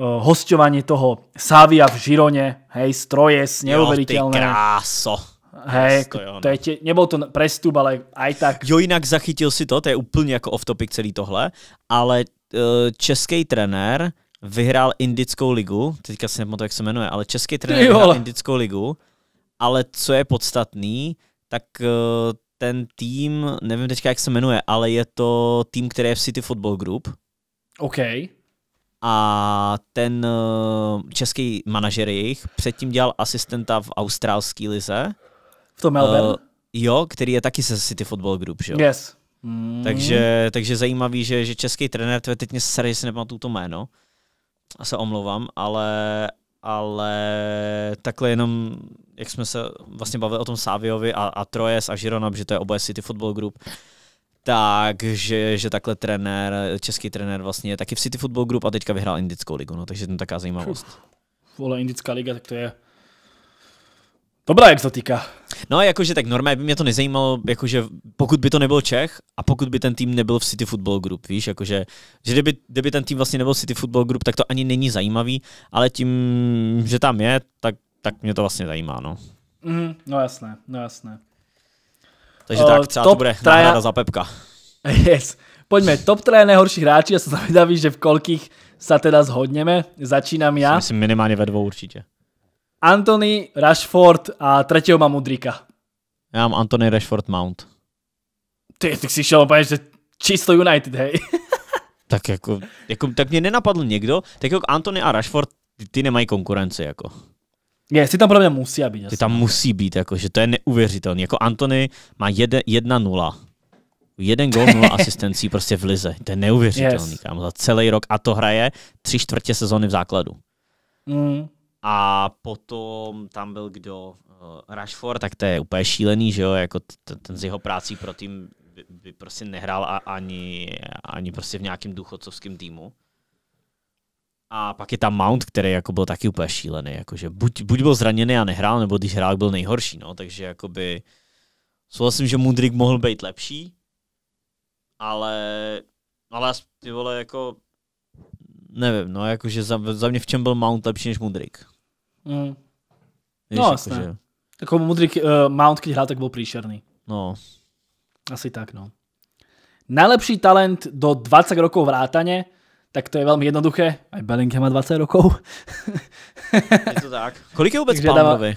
Eh, hostovanie toho Sávia v Žirone, hej, stroje, neuveriteľné. Jo, ty kráso. Hej, jako to no. je tie, nebyl to prestup, ale
aj tak. Jo, jinak zachytil si to, to je úplně jako off topic celý tohle, ale eh, český trenér vyhrál indickou ligu, teďka si nepamatuju, jak se jmenuje, ale český trenér vyhrál indickou ligu, ale co je podstatný, tak eh, ten tým, nevím teďka, jak se jmenuje, ale je to tým, který je v City Football Group. OK a ten eh, český manažer jejich předtím dělal asistenta v australské lize. V tom Melbourne? Uh, jo, který je taky ze City Football Group, že jo? Yes. Mm. Takže, takže zajímavý, že, že český trenér, to je teď mě sere, že si nepamatuju to jméno, a se omlouvám, ale, ale takhle jenom, jak jsme se vlastně bavili o tom Sáviovi a, a Trojes a Žirona, že to je oboje City Football Group, takže že takhle trenér, český trenér vlastně je taky v City Football Group a teďka vyhrál Indickou ligu, no, takže to je taká zajímavost.
Hm. vole, Indická liga, tak to je
Dobrá exotika. No, jakože tak normálně by mě to nezajímalo, jakože pokud by to nebyl Čech a pokud by ten tým nebyl v City Football Group, víš, jakože, že kdyby, kdyby ten tým vlastně nebyl v City Football Group, tak to ani není zajímavý, ale tím, že tam je, tak, tak mě to vlastně zajímá, no.
Mm, no jasné, no jasné.
Takže tak, eh, třeba top to bude traja... náhrada za Pepka.
Yes. Poďme, top 3 nejhorších hráči, já jsem zavědavý, že v kolkých sa teda zhodneme. Začínám já. Myslím
minimálně ve dvou určitě.
Anthony Rashford a třetího mám Udrika.
Já mám Anthony Rashford Mount. Ty, ty si šel úplně, že čisto United, hej. tak jako, jako, tak mě nenapadl někdo, tak jako Anthony a Rashford, ty, ty nemají konkurenci, jako. Je, jestli tam podle mě musí být. Ty tam musí být, jako, že to je neuvěřitelné. Jako Antony má 1-0. Jeden gól, nula asistencí prostě v lize. To je neuvěřitelný, yes. kam za celý rok. A to hraje tři čtvrtě sezóny v základu. Mm. A potom tam byl kdo? Uh, Rashford, tak to je úplně šílený, že jo? Jako ten z jeho prácí pro tým by, by prostě nehrál a, ani, ani prostě v nějakém důchodcovském týmu. A pak je tam Mount, který jako byl taky úplně šílený. Jakože buď, buď byl zraněný a nehrál, nebo když hrál, byl nejhorší. No. Takže jakoby souhlasím, že Mudrik mohl být lepší, ale, ale ty vole, jako nevím, no, jakože za, za mě v čem byl Mount lepší než Mudrik. Mm. No. Víš, no, jasně. Jakože...
Jako Mudrik, uh, eh, Mount, když hrál, tak byl příšerný. No. Asi tak, no. Najlepší talent do 20 rokov vrátane – tak to je velmi jednoduché. A Bellingham má 20 rokov. je to tak. Kolik je vůbec Palmovi?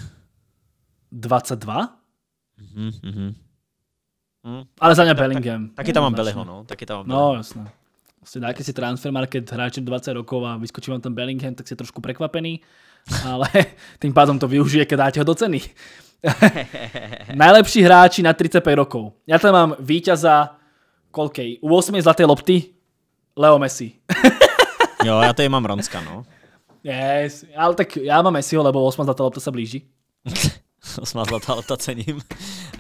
22?
Mm-hmm. Mm.
Ale za mě Bellingham. Tak, taky tam mám Bellingham, no. Taky tam mám No, jasné. Vlastně dá si transfer market hráčem 20 rokov a vyskočí vám tam Bellingham, tak si trošku prekvapený, ale tím pádom to využije, keď dáte ho do ceny. Najlepší hráči na 35 rokov. Já tam mám víťaza, kolkej? u 8 zlaté lopty, Leo Messi.
jo, já tady mám Ronska, no.
Yes, ale tak já mám Messiho, lebo 8 zlatá lopta se blíží.
8 zlatá lopta cením.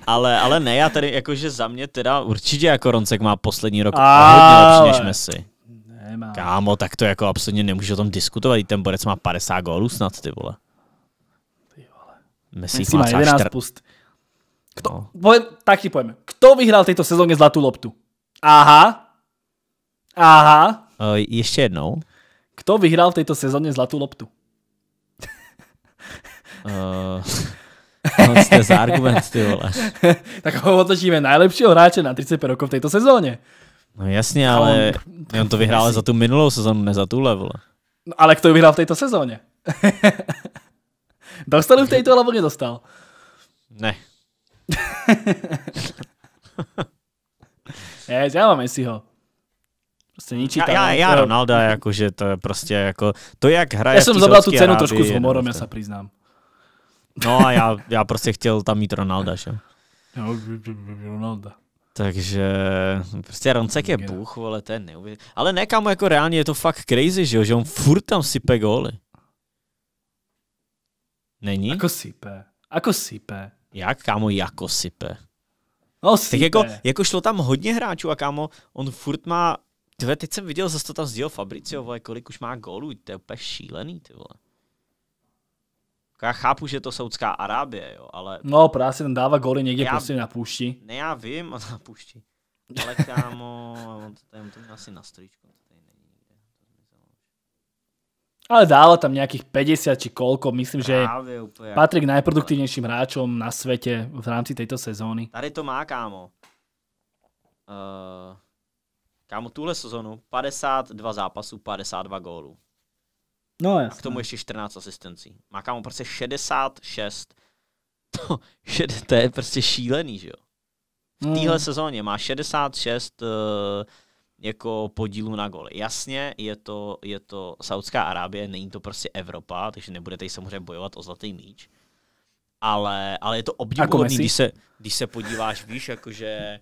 Ale, ale ne, já tady jakože za mě teda určitě jako Roncek má poslední rok a hodně lepší než Messi. Nemám. Kámo, tak to jako absolutně nemůžu o tom diskutovat, i ten borec má 50 gólů snad, ty vole. Messi, Messi má 11 čtr... pust. Kto, no.
pojem, tak ti pojďme. Kto vyhral tejto sezóně zlatou loptu? Aha, Aha.
Eh, ještě jednou.
Kdo vyhrál v této sezóně zlatou loptu?
uh, je za argument, ty vole.
tak ho otočíme nejlepšího hráče na 35 rokov v této sezóně.
No jasně, ale on, on to vyhrál za tu minulou sezónu, ne za tu level.
No, ale kdo vyhrál v této sezóně? dostal v této, alebo nedostal? Ne. ne, já mám ho. Prostě ničí já, já, já
Ronalda, jakože to je prostě jako, to jak hraje Já jsem zabral tu cenu trošku s humorem, já prostě- se přiznám. No a já, já prostě chtěl tam mít Ronalda, že? Ronalda. Takže prostě Roncek je bůh, vole, to je neuvěř. Ale ne, kam jako reálně je to fakt crazy, že jo, že on furt tam sype góly. Není? Ako sype. Ako sype. Jak, kámo, jako sype? No, sype. Tak jako, jako šlo tam hodně hráčů a kámo, on furt má Tyve, teď jsem viděl, zase to tam sdíl Fabricio, vole, kolik už má gólů, to je úplně šílený, ty vole. Já chápu, že je to Saudská Arábie, jo, ale... No, právě tam dává góly někde já, prostě na půšti. Ne, já vím, na půšti. Ale kámo, on to, tam, to asi na stričku.
Ale dále tam nějakých 50 či kolko, myslím, že úplně jako patrí k hráčom na světě v rámci této sezóny.
Tady to má, kámo. Uh, Kámo, tuhle sezonu 52 zápasů, 52 gólů. No A k tomu ještě 14 asistencí. Má kámo prostě 66. To, šed, to je prostě šílený, že jo? V mm. téhle no. sezóně má 66 uh, eh, jako podílu na gól. Jasně, je to, je to Saudská Arábie, není to prostě Evropa, takže nebudete samozřejmě bojovat o zlatý míč. Ale, ale je to jako obdivuhodný, když se, když se podíváš, víš, jakože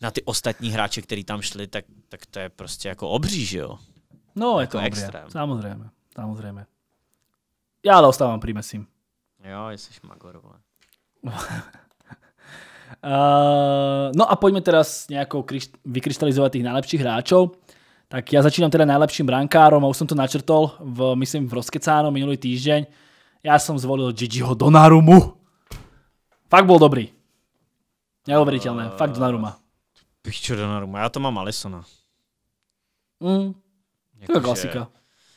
na ty ostatní hráče, kteří tam šli, tak, tak to je prostě jako obří, že jo? No, jako je to jako extrém. Obrie,
samozřejmě, samozřejmě. Já ale ostávám mesím.
Jo, jsi magor, uh,
no a pojďme teda s nějakou vykrystalizovat těch nejlepších hráčů. Tak já začínám teda nejlepším brankárom a už jsem to načrtol, v, myslím, v Roskecáno minulý týždeň. Já jsem zvolil Gigiho Donarumu. Fakt bol dobrý. Neuvěřitelné, uh, fakt Donaruma.
Píčo Donnarumma, já to mám Alisona. Mm.
Jako, to je klasika.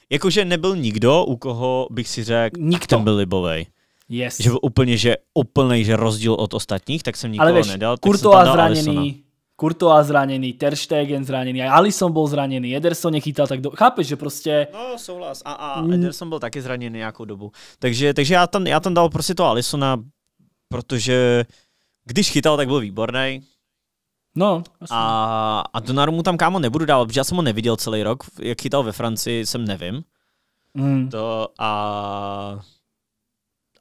Jakože nebyl nikdo, u koho bych si řekl, nikdo. byl libovej. Yes. Že byl úplně, že úplnej, že rozdíl od ostatních, tak jsem nikoho Ale víš, nedal. Kurto a zraněný.
kurto a zraněný, Ter Stegen zraněný. a Alisson byl zraněný. Ederson nechytal tak do... Chápeš, že prostě...
No, souhlas. A, a mm. Ederson byl taky zraněný nějakou dobu. Takže, takže já, tam, já tam dal prostě to Alisona, protože když chytal, tak byl výborný. No, a, a Donnarumu tam kámo nebudu dávat, protože já jsem ho neviděl celý rok, jak chytal ve Francii, jsem nevím. Mm. To a,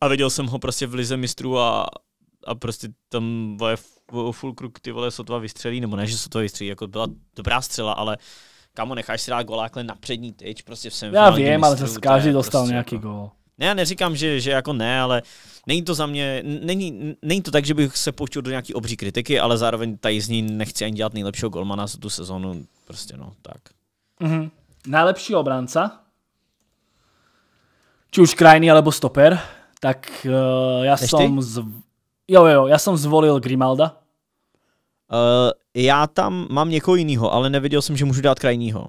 a viděl jsem ho prostě v Lize mistrů a, a prostě tam vole, full kruk ty vole sotva vystřelí, nebo ne, že sotva vystřelí, jako byla dobrá střela, ale kámo, necháš si dát golákle na přední tyč, prostě v semifinále. Já vím, ale zase každý dostal prostě nějaký jako... gol. Ne, já neříkám, že, že jako ne, ale není to za mě, není, není to tak, že bych se pouštěl do nějaký obří kritiky, ale zároveň tady z ní nechci ani dělat nejlepšího golmana za tu sezonu, prostě no, tak.
Mm-hmm. Nejlepší obránca? Či už krajný, alebo stoper? Tak uh, já Než jsem z... jo, jo, já jsem zvolil Grimalda.
Uh, já tam mám někoho jiného, ale nevěděl jsem, že můžu dát krajního.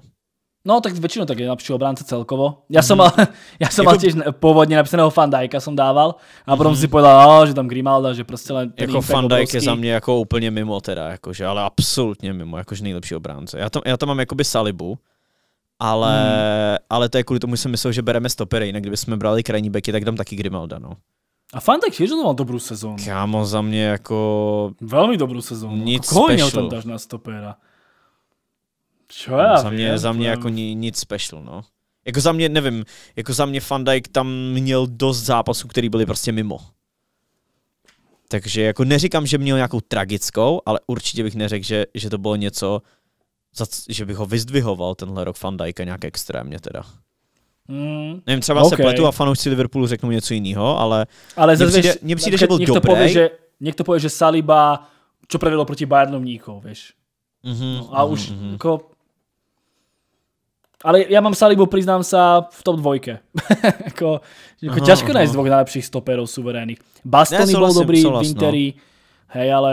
No, tak většinou tak je lepší obránce celkovo. Já jsem, mhm. ale, já jsem jako... těž původně napsaného Fandajka jsem dával a potom mm si povedal, že tam Grimalda, že prostě len Jako Fandajk je za mě
jako úplně mimo teda, jakože, ale absolutně mimo, jakože nejlepší obránce. Já tam, já tam mám jakoby Salibu, ale, mm. ale to je kvůli tomu, že jsem myslel, že bereme stopery, jinak kdyby jsme brali krajní beky, tak tam taky Grimalda, no.
A Fandek tiež mal dobrú sezónu.
Kámo, za mě jako... Velmi dobrou sezónu. Nic Koho měl tam dáš
na stopera? Čo já za mě, za mě jako
ni, nic special, no. Jako za mě, nevím, jako za mě Van Dijk tam měl dost zápasů, který byly prostě mimo. Takže jako neříkám, že měl nějakou tragickou, ale určitě bych neřekl, že, že to bylo něco, za, že bych ho vyzdvihoval tenhle rok Van Dijka nějak extrémně teda. Mm. Nevím, třeba okay. se pletu a fanoušci Liverpoolu řeknou něco jiného, ale, ale mně přijde, mně přijde že byl někdo dobrý. Pově, že,
někdo pově, že Saliba čo pravilo proti Bayernu Mníkov, víš?
Mm-hmm, no, a mm-hmm. už mhm.
jako ale ja mám Salibu, priznám sa, v top dvojke. ako, ako aha, ťažko aha. nájsť dvoch najlepších stoperov suverénnych. Bastoni ja, bol vlastne, dobrý, vlastne. No. hej, ale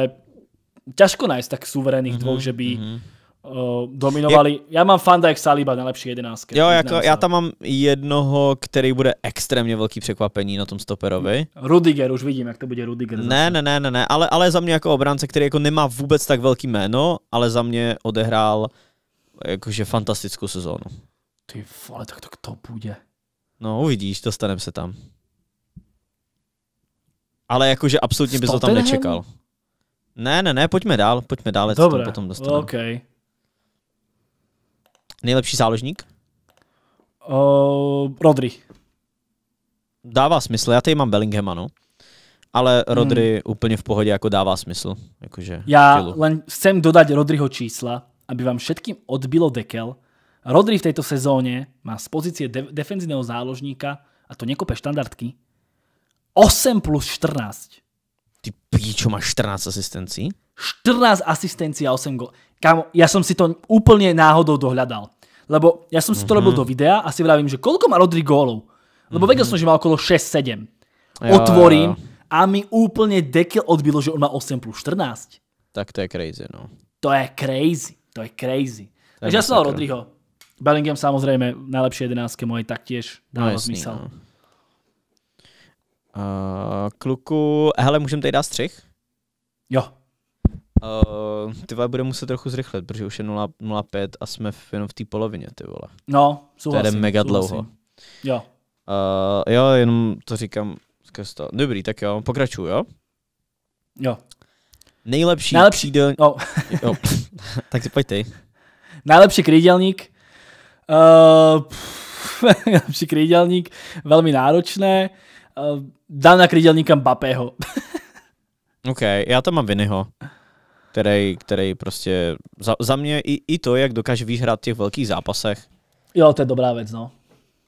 ťažko nájsť tak suverénnych mm-hmm, dvoch, že by mm-hmm. uh, dominovali. Je... Já mám Fanda Saliba nejlepší jedenáctky. Jo, jako, já
tam mám jednoho, který bude extrémně velký překvapení na tom stoperovi. Rudiger,
už vidím, jak to bude Rudiger. Ne,
ne, ne, ne, ne ale, ale za mě jako obránce, který jako nemá vůbec tak velký jméno, ale za mě odehrál jakože fantastickou sezónu.
Ty vole, tak, tak to půjde.
No uvidíš, dostaneme se tam. Ale jakože absolutně bys to tam nečekal. Ne, ne, ne, pojďme dál, pojďme dál, co tam potom dostaneme. Okay. Nejlepší záložník?
Uh, Rodri.
Dává smysl, já tady mám Bellinghama, no. Ale hmm. Rodri hmm. úplně v pohodě jako dává smysl. Jakože já
len chcem dodat Rodriho čísla aby vám všetkým odbilo dekel. Rodri v tejto sezóne má z pozície de- defenzívneho záložníka, a to nekope štandardky, 8 plus 14.
Ty píčo, máš 14 asistencií?
14 asistencií a 8 gol. Kámo, ja som si to úplne náhodou dohľadal. Lebo ja som si to mm-hmm. robil mhm. do videa a si vravím, že koľko má Rodri gólov. Lebo mm-hmm. vedel som, mhm. že má okolo 6-7. Otvorím jo, jo. a mi úplne dekel odbilo, že on má 8 plus 14.
Tak to je crazy, no.
To je crazy. To je crazy. To Takže ja som Rodriho. Bellingham samozrejme, najlepšie
jedenáctke moje taktiež Dá no, zmysel. No. Uh, kluku, hele, můžeme tady dát střih? Jo. Uh, ty vole, bude muset trochu zrychlit, protože už je 0,5 a jsme v, jenom v té polovině, ty vole. No, souhlasím. To jde mega souhlasím. dlouho. Jo. Uh, jo, jenom to říkám skrz to. Dobrý, tak jo, pokračuju, jo? Jo. Nejlepší, Nejlepší... křídelník. No. jo. tak si pojď ty.
Najlepší Nejlepší Uh, eh, najlepší Velmi náročné. Uh, dám na krydělníka Mbappého.
OK, já tam mám vinyho. který, který prostě za, za mě i, i to, jak dokáže vyhrát v těch velkých zápasech.
Jo, to je dobrá věc, no.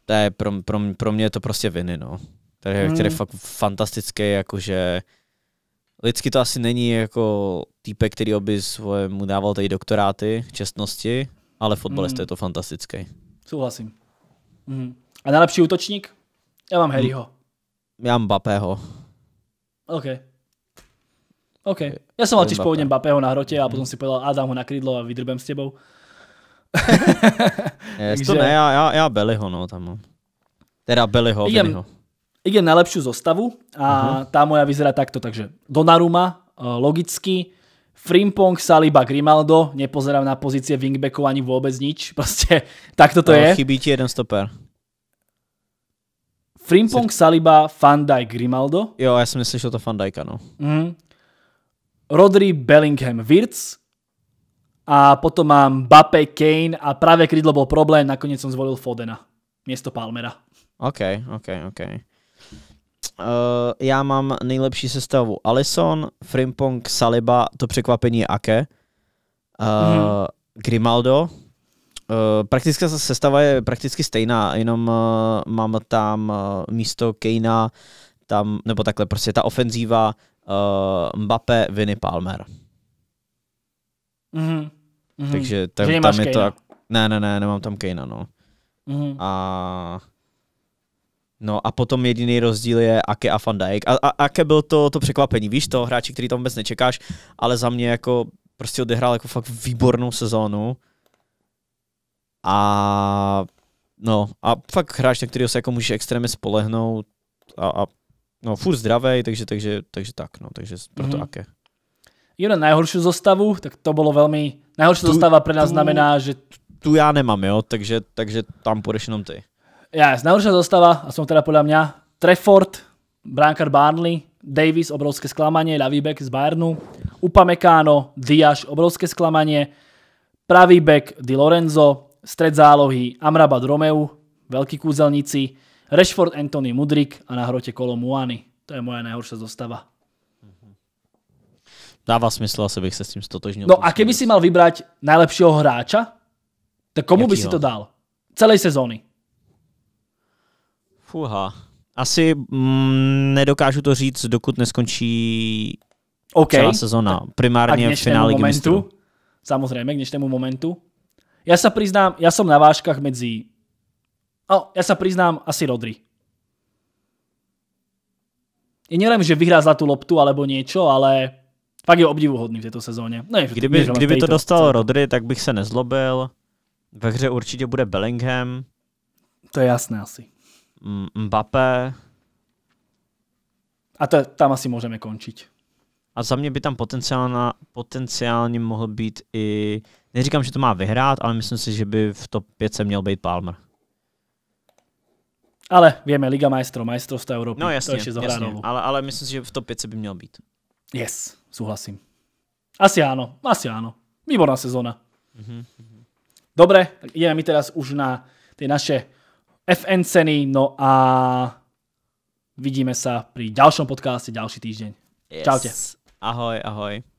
To je, pro, pro, pro mě je to prostě viny, no. Který, mm. který je hmm. fakt fantastický, jakože lidsky to asi není jako týpek, který by mu dával tady doktoráty čestnosti, ale fotbalista mm. je to fantastický. Souhlasím. Mm.
A nejlepší útočník? Já mám hmm. Harryho.
Já mám Bapého.
OK. OK. Já jsem vlastně původně Bapého na hrotě a mhm. potom si povedal, a dám ho na krídlo a vydrbem s tebou.
Jest Takže... to ne, já, já, já Beliho, no, tam mám. Teda Beliho, Idem, Beliho.
Ide na lepšiu zostavu a uh-huh. Mhm. tá moja vyzerá takto, takže Donnarumma, eh, logicky, Frimpong, Saliba, Grimaldo, nepozerám na pozície wingbackov ani vôbec nič, proste takto to no, je.
Chybí ti jeden stoper.
Frimpong, Saliba, Van Dijk, Grimaldo. Jo, ja som neslyšel to Van Dijka, no. Mm. Rodri, Bellingham, Wirtz. A potom mám Bape, Kane a práve krídlo bol problém, nakoniec som zvolil Fodena. Miesto Palmera.
OK, OK, OK. Uh, já mám nejlepší sestavu Alison, Frimpong, Saliba, to překvapení je Ake, uh, mm-hmm. Grimaldo. Uh, eh, praktická sestava je prakticky stejná, jenom uh, mám tam uh, místo Kejna, tam, nebo takhle prostě ta ofenzíva uh, Mbappé, Vinny Palmer. Mm-hmm. Takže tam, tam je Kejna. to... Ne, ne, ne, nemám tam Kejna, no. Mm-hmm. A No a potom jediný rozdíl je Ake a Van Dijk. A, a Ake byl to, to překvapení, víš to, hráči, který tam vůbec nečekáš, ale za mě jako prostě odehrál jako fakt výbornou sezónu. A no, a fakt hráč, na kterého se jako můžeš extrémně spolehnout a, a no, furt zdravej, takže, takže, takže tak, no, takže proto mm-hmm. Ake.
Jeden nejhorší zostavu, tak to bylo velmi,
nejhorší zostava pro nás tu, znamená, že... Tu já nemám, jo, takže, takže tam půjdeš jenom ty.
Já, najhoršia zostava, a som teda podľa mňa, Trefford, bránkar Barnley, Davis, obrovské sklamanie, ľavý back z Bayernu, Upamecano, Diaz obrovské sklamanie, pravý back Di Lorenzo, stred zálohy Amrabat Romeu, veľký kúzelníci, Rashford Anthony Mudrik a na hrote kolo Muany. To je moje najhoršia zostava.
Dává smysl, asi bych se s tím stotožnil.
No a keby si mal vybrať najlepšího hráča, tak komu Jakýho? by si to dal? Celej sezóny.
Fuha. Asi mm, nedokážu to říct, dokud neskončí okay. celá sezóna. Primárně v finále momentu,
Samozřejmě, k dnešnému momentu. Já se přiznám, já jsem na váškách mezi. No, já se přiznám, asi Rodri. Je nevím, že vyhrá tu loptu alebo něco, ale fakt je obdivuhodný v této sezóně. No, je, kdyby, kdyby to dostal
Rodri, tak bych se nezlobil. Ve hře určitě bude Bellingham.
To je jasné asi.
Mbappé. A to,
tam asi můžeme končit.
A za mě by tam potenciálně potenciálně mohl být i, neříkám, že to má vyhrát, ale myslím si, že by v top 5 se měl být Palmer.
Ale víme, Liga majstrov, majstrovstva Evropy, no, jasně, to ještě jasně,
ale, ale myslím si, že v top 5 by měl být. Yes, souhlasím.
Asi ano, asi ano. Výborná sezóna.
Mm-hmm. Mhm,
Dobré, tak ideme teraz už na ty naše FN ceny, no a vidíme sa pri ďalšom podcaste ďalší týždeň. Yes. Čaute. Ahoj, ahoj.